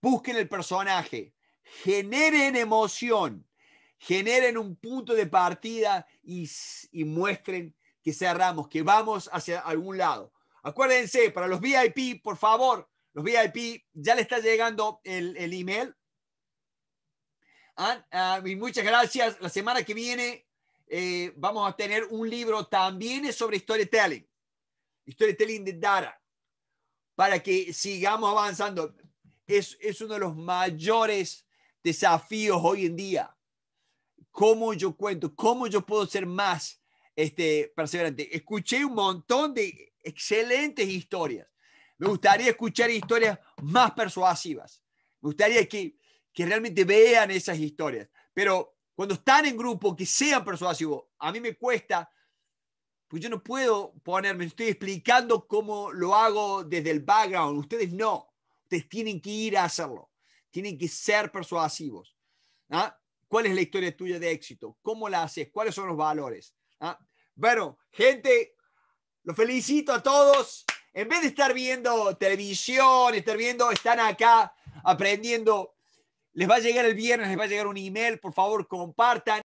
busquen el personaje, generen emoción, generen un punto de partida y, muestren que cerramos, que vamos hacia algún lado. Acuérdense, para los VIP, por favor, los VIP, ya le está llegando el, email. Ah, ah, y muchas gracias. La semana que viene eh, vamos a tener un libro también sobre storytelling, storytelling de Dara, para que sigamos avanzando. Es, es uno de los mayores desafíos hoy en día cómo yo cuento, cómo yo puedo ser más este, perseverante. Escuché un montón de excelentes historias. Me gustaría escuchar historias más persuasivas. Me gustaría que, que realmente vean esas historias. Pero cuando están en grupo, que sean persuasivos. A mí me cuesta, pues yo no puedo ponerme, estoy explicando cómo lo hago desde el background. Ustedes no. Ustedes tienen que ir a hacerlo. Tienen que ser persuasivos. ¿Ah? ¿Cuál es la historia tuya de éxito? ¿Cómo la haces? ¿Cuáles son los valores? ¿Ah? Bueno, gente, los felicito a todos. En vez de estar viendo televisión, estar viendo, están acá aprendiendo. Les va a llegar el viernes, les va a llegar un email. Por favor, compartan.